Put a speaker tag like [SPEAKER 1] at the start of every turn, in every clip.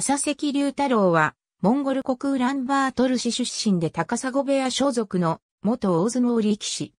[SPEAKER 1] 浅関龍太郎は、モンゴル国ウランバートル市出身で高砂部屋所属の元大相撲力士。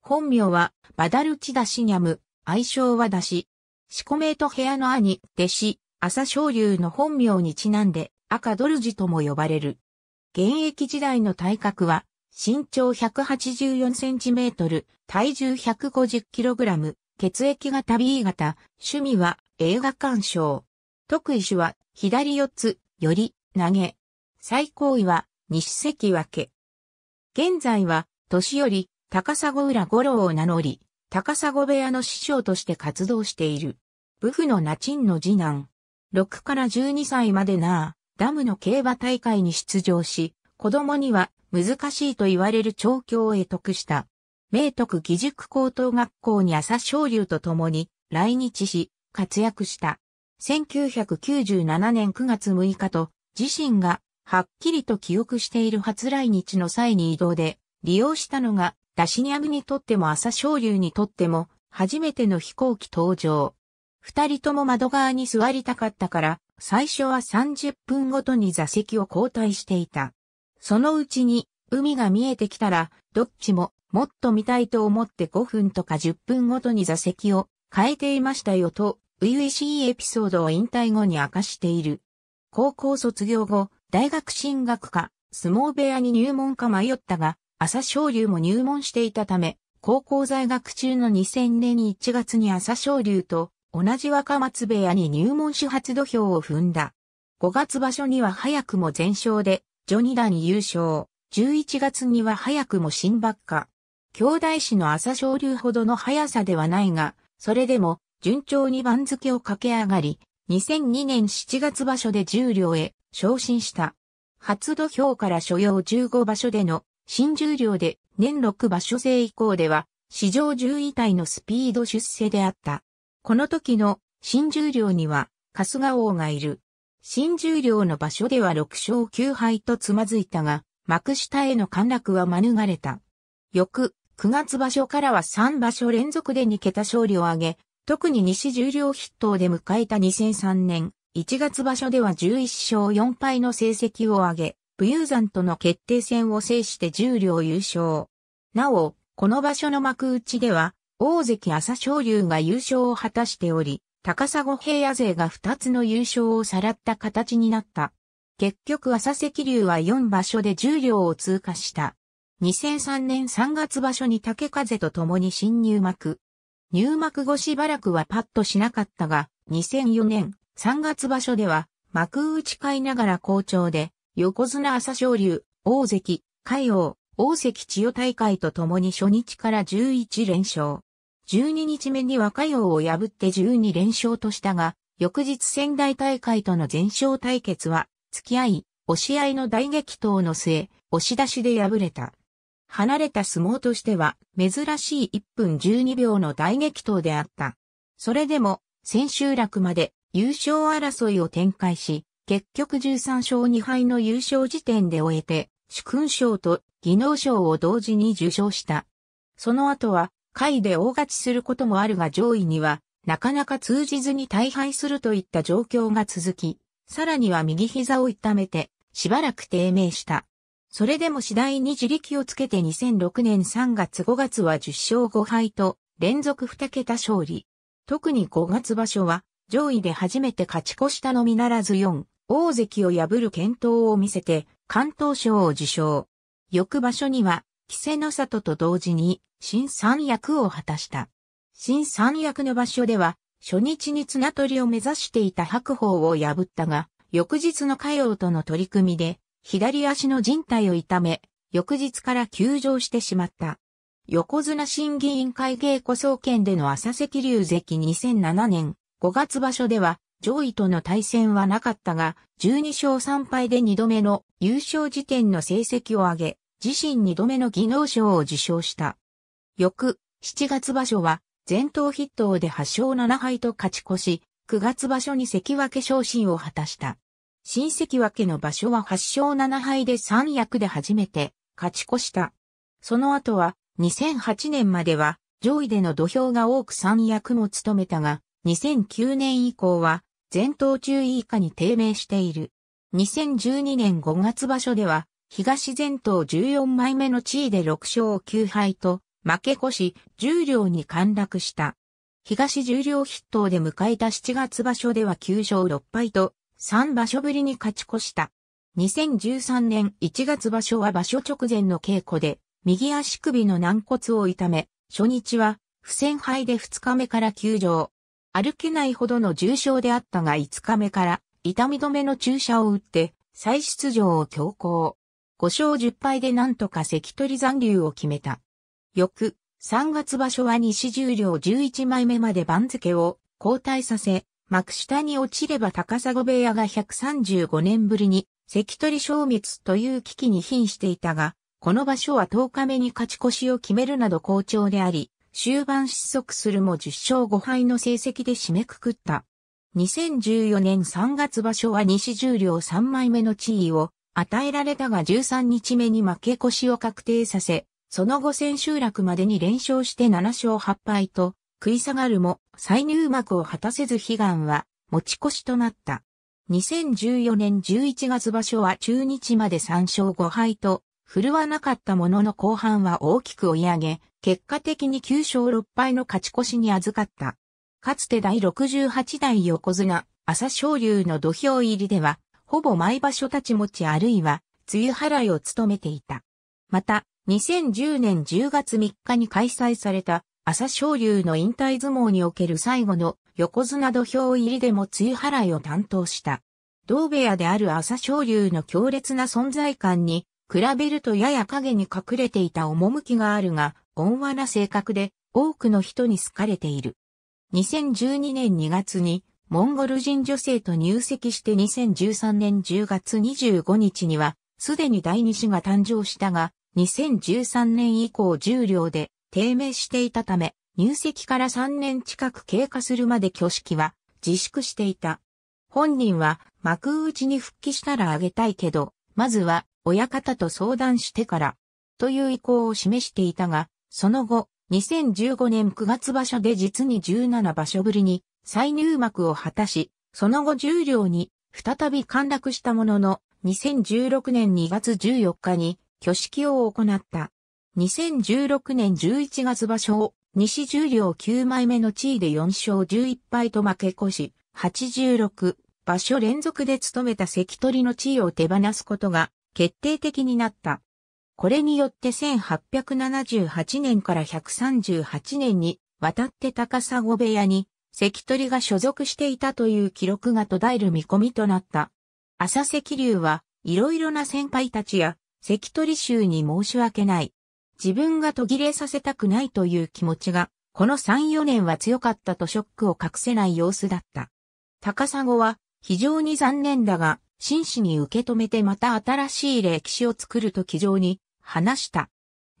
[SPEAKER 1] 本名はバダルチダシニャム、愛称はダシ。四個名と部屋の兄、弟子、朝昇龍の本名にちなんで赤ドルジとも呼ばれる。現役時代の体格は、身長184センチメートル、体重150キログラム、血液型 B 型、趣味は映画鑑賞。特異種は左四つ、より、投げ。最高位は、西関脇。現在は、年寄り、高砂浦五郎を名乗り、高砂部屋の師匠として活動している。武夫の那鎮の次男。6から12歳までなあ、ダムの競馬大会に出場し、子供には難しいと言われる調教へ得した。明徳義塾高等学校に朝昇龍と共に来日し、活躍した。1997年9月6日と、自身がはっきりと記憶している初来日の際に移動で利用したのが、ダシニアムにとっても朝昇龍にとっても、初めての飛行機登場。二人とも窓側に座りたかったから、最初は30分ごとに座席を交代していた。そのうちに、海が見えてきたら、どっちももっと見たいと思って5分とか10分ごとに座席を変えていましたよと初々しいエピソードを引退後に明かしている。高校卒業後、大学進学か、相撲部屋に入門か迷ったが、朝青龍も入門していたため、高校在学中の2000年1月に朝青龍と同じ若松部屋に入門始発土俵を踏んだ。5月場所には早くも全勝で、ジョニダに優勝。11月には早くも新ばっか。兄弟子の朝青龍ほどの速さではないが、それでも順調に番付を駆け上がり、2002年7月場所で十両へ昇進した。初土俵から所要15場所での新十両で年6場所制以降では史上10位体のスピード出世であった。この時の新十両には春日王がいる。新十両の場所では6勝9敗とつまずいたが、幕下への陥落は免れた。翌、9月場所からは3場所連続で2桁勝利を挙げ、特に西十両筆頭で迎えた2003年、1月場所では11勝4敗の成績を上げ、武勇山との決定戦を制して十両優勝。なお、この場所の幕内では、大関朝青龍が優勝を果たしており、高砂平野勢が2つの優勝をさらった形になった。結局朝赤龍は4場所で十両を通過した。2003年3月場所に竹風と共に新入幕、入幕後しばらくはパッとしなかったが、2004年3月場所では幕内買いながら好調で、横綱朝青龍、大関、海王、大関千代大会と共に初日から11連勝。12日目には海王を破って12連勝としたが、翌日仙台大会との全勝対決は、付き合い、押し合いの大激闘の末、押し出しで敗れた。離れた相撲としては珍しい1分12秒の大激闘であった。それでも千秋楽まで優勝争いを展開し、結局13勝2敗の優勝時点で終えて、主勲賞と技能賞を同時に受賞した。その後は、会で大勝ちすることもあるが上位には、なかなか通じずに大敗するといった状況が続き、さらには右膝を痛めて、しばらく低迷した。それでも次第に自力をつけて2006年3月5月は10勝5敗と連続2桁勝利。特に5月場所は上位で初めて勝ち越したのみならず4、大関を破る健闘を見せて関東賞を受賞。翌場所には、稀勢の里と同時に新三役を果たした。新三役の場所では、初日に綱取りを目指していた白鵬を破ったが、翌日の火曜との取り組みで、左足の人帯を痛め、翌日から休場してしまった。横綱審議委員会稽古総研での朝赤流関2007年5月場所では上位との対戦はなかったが、12勝3敗で2度目の優勝時点の成績を上げ、自身2度目の技能賞を受賞した。翌7月場所は全頭筆頭で8勝7敗と勝ち越し、9月場所に関脇昇進を果たした。新関脇の場所は8勝7敗で三役で初めて勝ち越した。その後は2008年までは上位での土俵が多く三役も務めたが、2009年以降は前頭中位以下に低迷している。2012年5月場所では東前頭14枚目の地位で6勝9敗と負け越し重量に陥落した。東重量筆頭で迎えた7月場所では9勝6敗と3場所ぶりに勝ち越した。2013年1月場所は場所直前の稽古で、右足首の軟骨を痛め、初日は不戦敗で2日目から休場。歩けないほどの重傷であったが5日目から痛み止めの注射を打って再出場を強行。5勝10敗でなんとか関取残留を決めた。翌、3月場所は西十両11枚目まで番付を交代させ、幕下に落ちれば高砂部屋が135年ぶりに関取消滅という危機に瀕していたが、この場所は10日目に勝ち越しを決めるなど好調であり、終盤失速するも10勝5敗の成績で締めくくった。2014年3月場所は西十両3枚目の地位を与えられたが13日目に負け越しを確定させ、その後千秋楽までに連勝して7勝8敗と食い下がるも再入幕を果たせず悲願は持ち越しとなった。2014年11月場所は中日まで3勝5敗と、振るわなかったものの後半は大きく追い上げ、結果的に9勝6敗の勝ち越しに預かった。かつて第68代横綱、朝青龍の土俵入りでは、ほぼ毎場所立ち持ちあるいは、梅雨払いを務めていた。また、2010年10月3日に開催された朝昇龍の引退相撲における最後の横綱土俵入りでも露払いを担当した。同部屋である朝昇龍の強烈な存在感に、比べるとやや影に隠れていた趣があるが、温和な性格で多くの人に好かれている。2012年2月にモンゴル人女性と入籍して2013年10月25日には、すでに第二子が誕生したが、2013年以降重量で低迷していたため、入籍から3年近く経過するまで挙式は自粛していた。本人は幕内に復帰したらあげたいけど、まずは親方と相談してから、という意向を示していたが、その後、2015年9月場所で実に17場所ぶりに再入幕を果たし、その後十両に再び陥落したものの、2016年2月14日に挙式を行った。2016年11月場所を西十両9枚目の地位で4勝11敗と負け越し、86場所連続で務めた関取の地位を手放すことが決定的になった。これによって1878年から138年に渡って高砂部屋に関取が所属していたという記録が途絶える見込みとなった。朝関流はいろいろな先輩たちや関取衆に申し訳ない自分が途切れさせたくないという気持ちが、この3、4年は強かったとショックを隠せない様子だった。高砂は非常に残念だが、真摯に受け止めてまた新しい歴史を作ると気丈に話した。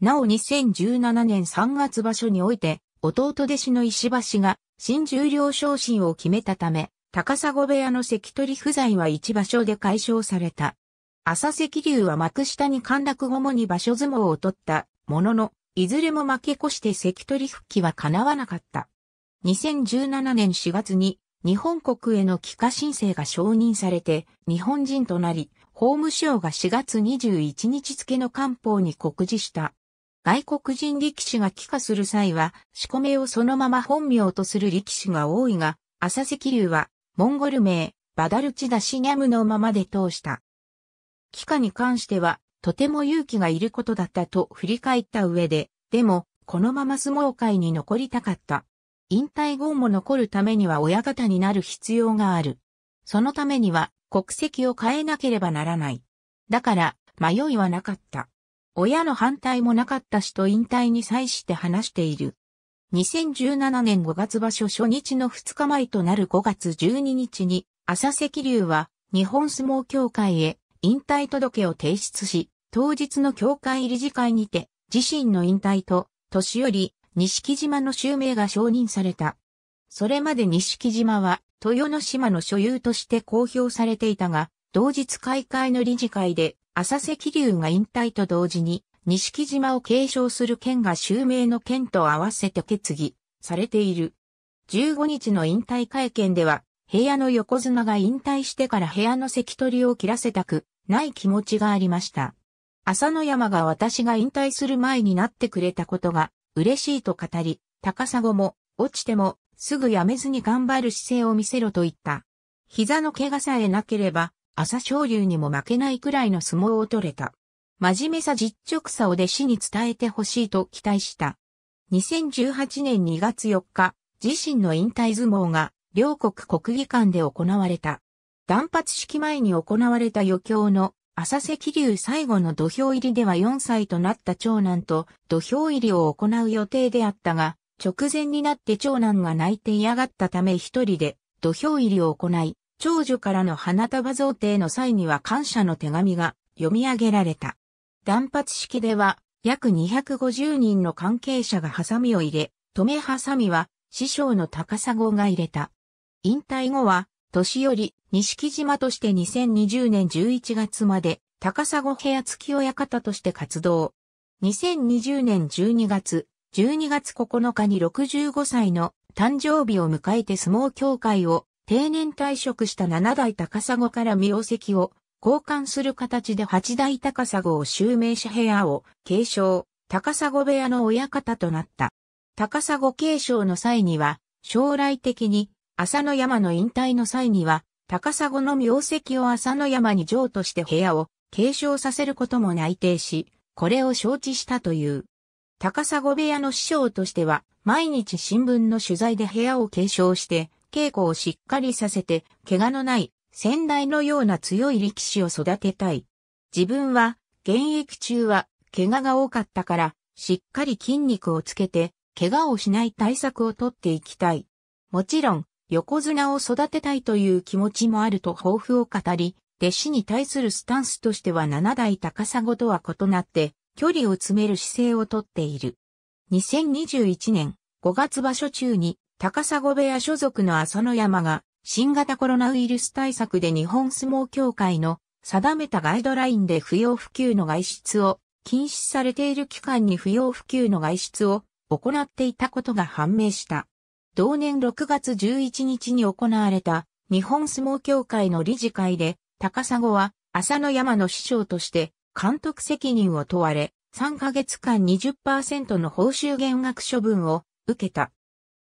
[SPEAKER 1] なお2017年3月場所において、弟弟子の石橋が新十両昇進を決めたため、高砂部屋の関取不在は一場所で解消された。朝赤龍は幕下に陥落後もに場所相撲を取ったものの、いずれも負け越して関取復帰は叶わなかった。2017年4月に日本国への帰化申請が承認されて日本人となり、法務省が4月21日付の官報に告示した。外国人力士が帰化する際は、仕込めをそのまま本名とする力士が多いが、朝赤流は、モンゴル名、バダルチダシニャムのままで通した。帰化に関しては、とても勇気がいることだったと振り返った上で、でも、このまま相撲界に残りたかった。引退後も残るためには親方になる必要がある。そのためには国籍を変えなければならない。だから、迷いはなかった。親の反対もなかったしと引退に際して話している。2017年5月場所初日の2日前となる5月12日に、朝赤龍は日本相撲協会へ引退届を提出し、当日の協会理事会にて、自身の引退と、年より、錦島の襲名が承認された。それまで錦島は、豊ノ島の所有として公表されていたが、同日開会の理事会で、浅瀬気流が引退と同時に、錦島を継承する県が襲名の県と合わせて決議されている。15日の引退会見では、部屋の横綱が引退してから部屋の関取を切らせたくない気持ちがありました。浅野山が私が引退する前になってくれたことが嬉しいと語り、高砂も落ちてもすぐやめずに頑張る姿勢を見せろと言った。膝の怪我さえなければ朝昇龍にも負けないくらいの相撲を取れた。真面目さ実直さを弟子に伝えてほしいと期待した。2018年2月4日、自身の引退相撲が両国国技館で行われた。断髪式前に行われた余興の浅瀬気流最後の土俵入りでは4歳となった長男と土俵入りを行う予定であったが、直前になって長男が泣いて嫌がったため一人で土俵入りを行い、長女からの花束贈呈の際には感謝の手紙が読み上げられた。断髪式では約250人の関係者がハサミを入れ、止めハサミは師匠の高砂が入れた。引退後は年寄り錦島として2020年11月まで高砂部屋付き親方として活動。2020年12月、12月9日に65歳の誕生日を迎えて相撲協会を定年退職した7代高砂から名跡を交換する形で8代高砂を襲名者部屋を継承、高砂部屋の親方となった。高砂継承の際には、将来的に、浅野山の引退の際には、高砂の名跡を浅野山に譲渡して部屋を継承させることも内定し、これを承知したという。高砂部屋の師匠としては、毎日新聞の取材で部屋を継承して、稽古をしっかりさせて、怪我のない先代のような強い力士を育てたい。自分は、現役中は、怪我が多かったから、しっかり筋肉をつけて、怪我をしない対策をとっていきたい。もちろん、横綱を育てたいという気持ちもあると抱負を語り、弟子に対するスタンスとしては七代高砂とは異なって、距離を詰める姿勢をとっている。2021年5月場所中に高砂部屋所属の浅野山が新型コロナウイルス対策で日本相撲協会の定めたガイドラインで不要不急の外出を禁止されている期間に不要不急の外出を行っていたことが判明した。同年6月11日に行われた日本相撲協会の理事会で、高砂は浅野山の師匠として監督責任を問われ、3ヶ月間20%の報酬減額処分を受けた。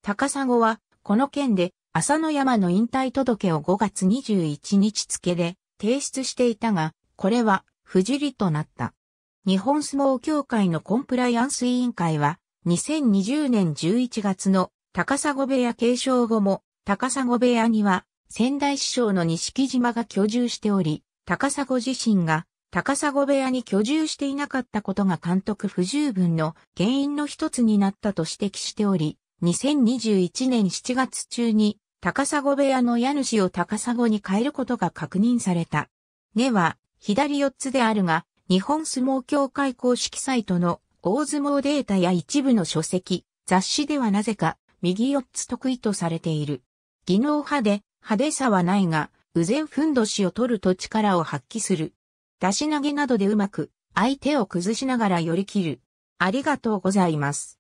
[SPEAKER 1] 高砂はこの件で浅野山の引退届を5月21日付で提出していたが、これは不受理となった。日本相撲協会のコンプライアンス委員会は2020年11月の高砂部屋継承後も、高砂部屋には、仙台師匠の錦島が居住しており、高砂自身が高砂部屋に居住していなかったことが監督不十分の原因の一つになったと指摘しており、2021年7月中に高砂部屋の家主を高砂に変えることが確認された。根は左四つであるが、日本相撲協会公式サイトの大相撲データや一部の書籍、雑誌ではなぜか右四つ得意とされている。技能派で派手さはないが、右前ふんどしを取ると力を発揮する。出し投げなどでうまく相手を崩しながら寄り切る。ありがとうございます。